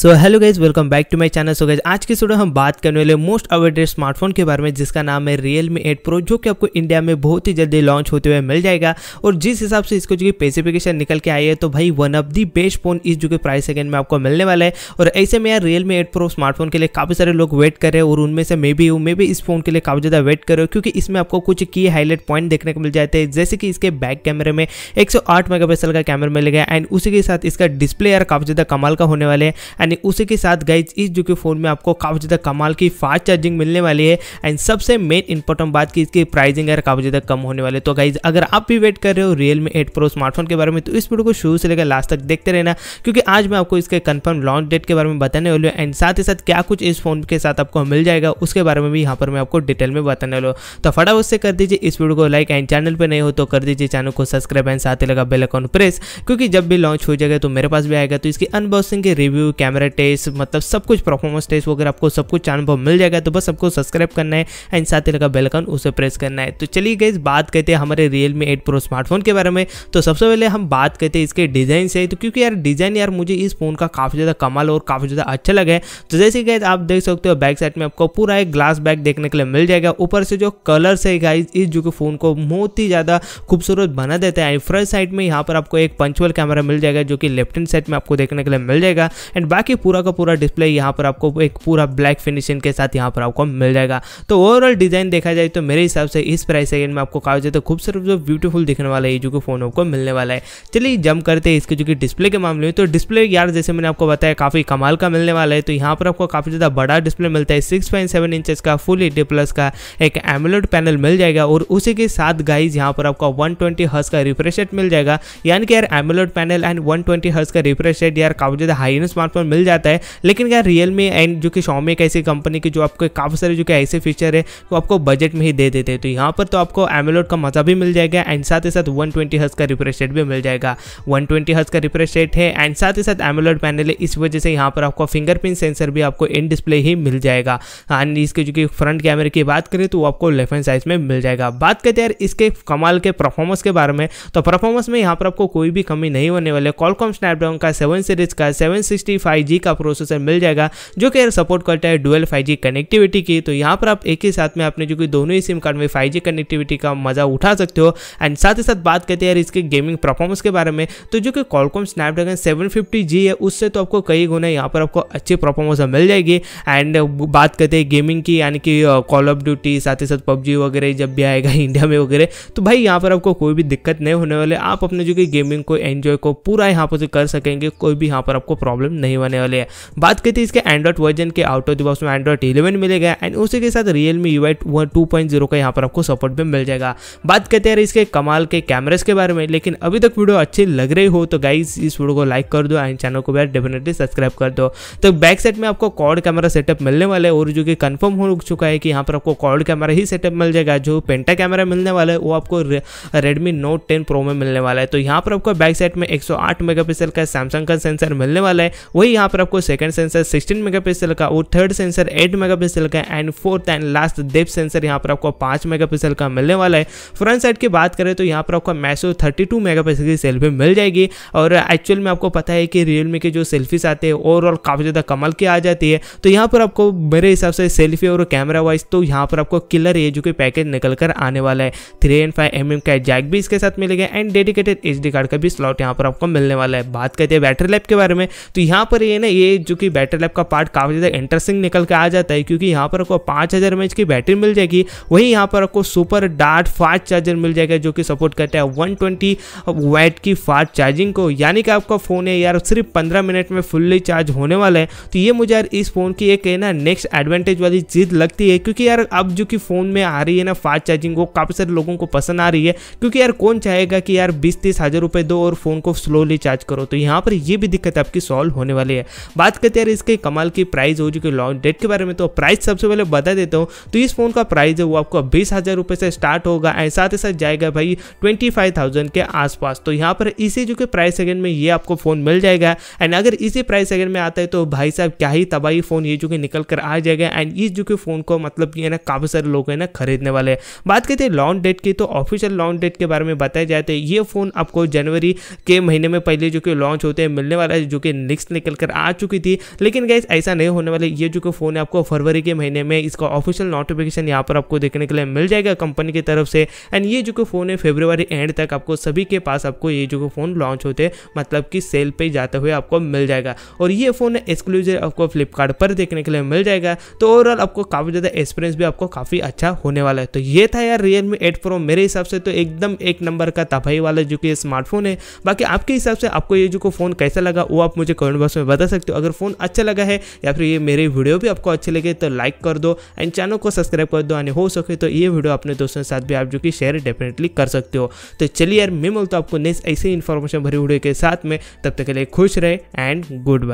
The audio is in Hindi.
so hello guys welcome back to my channel so guys आज की वीडियो हम बात करने वाले मोस्ट अवेडेड स्मार्टफोन के बारे में जिसका नाम है रियल मी एट प्रो जो कि आपको इंडिया में बहुत ही जल्दी लॉन्च होते हुए मिल जाएगा और जिस हिसाब से इसको जो कि स्पेसिफिकेशन निकल के आई है तो भाई one of the best phone is जो कि प्राइस सेकेंड में आपको मिलने वाला है और ऐसे में यार Realme eight pro smartphone के लिए काफ़ी सारे लोग वेट कर रहे हैं और उनमें से मे भी हूँ मे भी इस फोन के लिए काफ़ी ज़्यादा वेट कर रहे हो क्योंकि इसमें आपको कुछ की हाईलाइट पॉइंट देखने को मिल जाते हैं जैसे कि इसके बैक कैमरे में एक पिक्सल का कैमरा मिल गया एंड उसी के साथ इसका डिस्प्ले यार काफ़ी ज़्यादा कमाल का होने वाले हैं एंड उसी के साथ गाइज इस जो कि फ़ोन में आपको काफ़ी ज़्यादा कमाल की फास्ट चार्जिंग मिलने वाली है एंड सबसे मेन इंपॉर्टेंट बात की इसकी प्राइसिंग है काफ़ी ज़्यादा कम होने वाले तो गाइज अगर आप भी वेट कर रहे हो रियल एट प्रो स्मार्टफोन के बारे में तो इस वीडियो को शुरू से लेकर लास्ट तक देखते रहना क्योंकि आज मैं आपको इसके कन्फर्म लॉन्च डेट के बारे में बताने वाली हूँ एंड साथ ही साथ क्या कुछ इस फोन के साथ आपको मिल जाएगा उसके बारे में भी यहाँ पर मैं आपको डिटेल में बताने वाला हूँ तो फटाफट से कर दीजिए इस वीडियो को लाइक एंड चैनल पर नहीं हो तो कर दीजिए चैनल को सब्सक्राइब एंड साथ ही लगा बेलाकॉन प्रेस क्योंकि जब भी लॉन्च हो जाएगा तो मेरे पास भी आएगा तो इसकी अनबॉक्सिंग के रिव्यू कैमरा कैमरा टेस्ट मतलब सब कुछ परफॉर्मेंस टेस्ट वगैरह आपको सब कुछ चैनल पर मिल जाएगा तो बस आपको सब्सक्राइब करना है एंड साथ ही लगा बेलकन उसे प्रेस करना है तो चलिए गई बात करते हैं हमारे Realme eight pro smartphone के बारे में तो सबसे पहले हम बात करते हैं इसके डिज़ाइन से तो क्योंकि यार डिज़ाइन यार मुझे इस फ़ोन का काफ़ी ज़्यादा कमाल और काफ़ी ज़्यादा अच्छा लगा है तो जैसे कि आप देख सकते हो बैक साइड में आपको पूरा एक ग्लास बैग देखने के लिए मिल जाएगा ऊपर से जो कलर है गाइज इस जो कि फ़ोन को बहुत ही ज़्यादा खूबसूरत बना देता है फ्रंट साइड में यहाँ पर आपको एक पंचुअल कैमरा मिल जाएगा जो कि लेफ्ट हैंड साइड में आपको देखने के लिए मिल जाएगा एंड बैक ताकि पूरा का पूरा डिस्प्ले यहाँ पर आपको एक पूरा ब्लैक फिनिशिंग के साथ यहाँ पर आपको मिल जाएगा तो ओवरऑल डिज़ाइन देखा जाए तो मेरे हिसाब से इस प्राइस सेगमेंट में आपको कहा जाए तो खूबसूरत जो ब्यूटीफुल दिखने वाला है ये जो कि फ़ोन आपको मिलने वाला है चलिए जम करते हैं इसके जो कि डिस्प्ले के मामले में तो डिस्प्ले यार जैसे मैंने आपको बताया काफ़ी कमाल का मिलने वाला है तो यहाँ पर आपको काफ़ी ज़्यादा बड़ा डिस्प्ले मिलता है सिक्स पॉइंट का फुल एच प्लस का एक एमलोड पैनल मिल जाएगा और उसी के साथ गाइज यहाँ पर आपको वन ट्वेंटी का रिफ्रेश मिल जाएगा यानी कि यार AMOLED panel and one twenty का रिफ्रेश यार काफ़ी ज़्यादा हाई स्मार्टफोन मिल जाता है लेकिन क्या रियल मी एंड जो कि शॉमी एक ऐसी कंपनी की जो आपको काफ़ी सारे जो कि ऐसे फीचर है वो आपको बजट में ही दे देते हैं तो यहाँ पर तो आपको एमोलोड का मज़ा भी मिल जाएगा एंड साथ ही साथ वन ट्वेंटी का रिफ्रेश रेट भी मिल जाएगा वन ट्वेंटी का रिफ्रेश रेट है एंड साथ ही साथ एमोलोड पैनल है इस वजह से यहाँ पर आपको फिंगरप्रिंट सेंसर भी आपको इन डिस्प्ले ही मिल जाएगा एंड इसके जो कि फ्रंट कैमरे की बात करें तो आपको लेफ्ट हैंड साइज में मिल जाएगा बात करते हैं इसके कमाल के परफॉर्मेंस के बारे में तो परफॉर्मेंस में यहाँ पर आपको कोई भी कमी नहीं होने वाले कॉलकॉम स्नैपड्रैगन का सेवन सीरीज का सेवन सिक्सटी फाइव 5G का प्रोसेसर मिल जाएगा जो कि सपोर्ट करता है डुअल 5G कनेक्टिविटी की तो यहाँ पर आप एक ही साथ में आपने जो कि दोनों ही सिम कार्ड में 5G कनेक्टिविटी का मजा उठा सकते हो एंड साथ ही साथ बात करते हैं इसके गेमिंग परफॉर्मेंस के बारे में तो जो कि कॉलकॉम स्नैपड्रैगन सेवन है उससे तो आपको कई गुना यहाँ पर आपको अच्छी परफॉर्मेंस मिल जाएगी एंड बात करते हैं गेमिंग की यानी कि कॉल ऑफ ड्यूटी साथ ही साथ पबजी वगैरह जब भी आएगा इंडिया में वगैरह तो भाई यहाँ पर आपको कोई भी दिक्कत नहीं होने वाले आप अपने जो कि गेमिंग को एंजॉय को पूरा यहाँ पर कर सकेंगे कोई भी यहाँ पर आपको प्रॉब्लम नहीं होने आने वाले हैं बात करते हैं इसके एंड्रॉइड वर्जन के आउट ऑफ द बॉक्स में एंड्रॉइड इलेवन मिलेगा एंड उसी के साथ Realme U I two point zero का यहाँ पर आपको सपोर्ट भी मिल जाएगा बात करते हैं इसके कमाल के कैमरेज के बारे में लेकिन अभी तक वीडियो अच्छी लग रही हो तो गाइज इस वीडियो को लाइक कर दो एंड चैनल को भी डेफिनेटली सब्सक्राइब कर दो तो बैक साइड में आपको कॉर्ड कैमरा सेटअप मिलने वाले और जो कि कन्फर्म हो चुका है कि यहाँ पर आपको कॉर्ड कैमरा ही सेटअप मिल जाएगा जो पेंटा कैमरा मिलने वाला है वो आपको रेडमी नोट टेन प्रो में मिलने वाला है तो यहाँ पर आपको बैक साइड में 108 मेगापिक्सल का सैमसंग का सेंसर मिलने वाला है वही यहाँ पर आपको सेकंड सेंसर 16 मेगापिक्सल का और थर्ड सेंसर 8 मेगापिक्सल का and fourth and last depth sensor यहाँ पर आपको 5 मेगापिक्सल का मिलने वाला है फ्रंट साइड की बात करें तो यहाँ पर आपको मैसो 32 टू की सेल्फी मिल जाएगी और एक्चुअल में आपको पता है कि रियलमी के जो सेल्फीज आते हैं ओवरऑल काफ़ी ज़्यादा कमल की आ जाती है तो यहाँ पर आपको मेरे हिसाब से सेल्फी और कैमरा वाइज तो यहाँ पर आपको किलर एजू के पैकेज निकल कर आने वाला है थ्री एंड फाइव एम का जैक भी इसके साथ मिलेगा एंड डेडिकेटेड एच कार्ड का भी स्लॉट यहाँ पर आपको मिलने वाला है बात करते हैं बैटरी लाइफ के बारे में तो यहाँ पर पर ये ना ये जो कि बैटरी लाइफ का पार्ट काफ़ी ज़्यादा इंटरेस्टिंग निकल के आ जाता है क्योंकि यहाँ पर आपको पाँच हज़ार एम की बैटरी मिल जाएगी वहीं यहाँ पर आपको सुपर डार्ट फास्ट चार्जर मिल जाएगा जो कि सपोर्ट करता है वन ट्वेंटी वैट की फास्ट चार्जिंग को यानी कि आपका फ़ोन है यार सिर्फ पंद्रह मिनट में फुल्ली चार्ज होने वाला है तो ये मुझे यार इस फ़ोन की एक ना नेक्स्ट एडवांटेज वाली चीज़ लगती है क्योंकि यार अब जो कि फ़ोन में आ रही है ना फास्ट चार्जिंग वो काफ़ी सारे लोगों को पसंद आ रही है क्योंकि यार कौन चाहेगा कि यार बीस तीस हज़ार रुपये दो और फ़ोन को स्लोली चार्ज करो तो यहाँ पर ये भी दिक्कत आपकी सॉल्व होने वाली वाली है बात करते यार इसके कमाल की प्राइस हो चुकी लॉन्च डेट के बारे में तो प्राइस सबसे पहले बता देता हूँ तो इस फोन का प्राइस है वो आपको बीस हज़ार रुपये से स्टार्ट होगा एंड साथ ही साथ जाएगा भाई ट्वेंटी फाइव थाउजेंड के आसपास तो यहाँ पर इसी जो कि प्राइस सेगेंड में ये आपको फ़ोन मिल जाएगा एंड अगर इसी प्राइस सेगेंड में आता है तो भाई साहब क्या ही तबाही फ़ोन ये जो कि निकल कर आ जाएगा एंड इस जो कि फ़ोन को मतलब ये ना काफ़ी सारे लोग है ना खरीदने वाले बात करते हैं लॉन्च डेट की तो ऑफिशियल लॉन्च डेट के बारे में बताया जाए तो ये फ़ोन आपको जनवरी के महीने में पहले जो कि लॉन्च होते हैं मिलने वाला है जो कि नेक्स्ट निकल लेकर आ चुकी थी लेकिन गैस ऐसा नहीं होने वाला ये जो कि फ़ोन है आपको फरवरी के महीने में इसका ऑफिशियल नोटिफिकेशन यहाँ पर आपको देखने के लिए मिल जाएगा कंपनी की तरफ से एंड ये जो कि फ़ोन है फेब्रुवरी एंड तक आपको सभी के पास आपको ये जो फ़ोन लॉन्च होते मतलब कि सेल पर जाते हुए आपको मिल जाएगा और ये फ़ोन एक्सक्लूसिव आपको फ्लिपकार्ट पर देखने के लिए मिल जाएगा तो ओवरऑल आपको काफ़ी ज़्यादा एक्सपीरियंस भी आपको काफ़ी अच्छा होने वाला है तो ये था यार रियलमी एट प्रो मेरे हिसाब से तो एकदम एक नंबर का तबाही वाला जो कि स्मार्टफोन है बाकी आपके हिसाब से आपको ये जो फ़ोन कैसा लगा वो आप मुझे कमेंट बॉक्स में बता सकते हो अगर फ़ोन अच्छा लगा है या फिर ये मेरे वीडियो भी आपको अच्छे लगे तो लाइक कर दो एंड चैनल को सब्सक्राइब कर दो एंड हो सके तो ये वीडियो अपने दोस्तों के साथ भी आप जो कि शेयर डेफिनेटली कर सकते हो तो चलिए यार मैं मिलता हूँ आपको नेक्स्ट ऐसे इन्फॉर्मेशन भरी वीडियो के साथ में तब तक के लिए खुश रहे एंड गुड बाय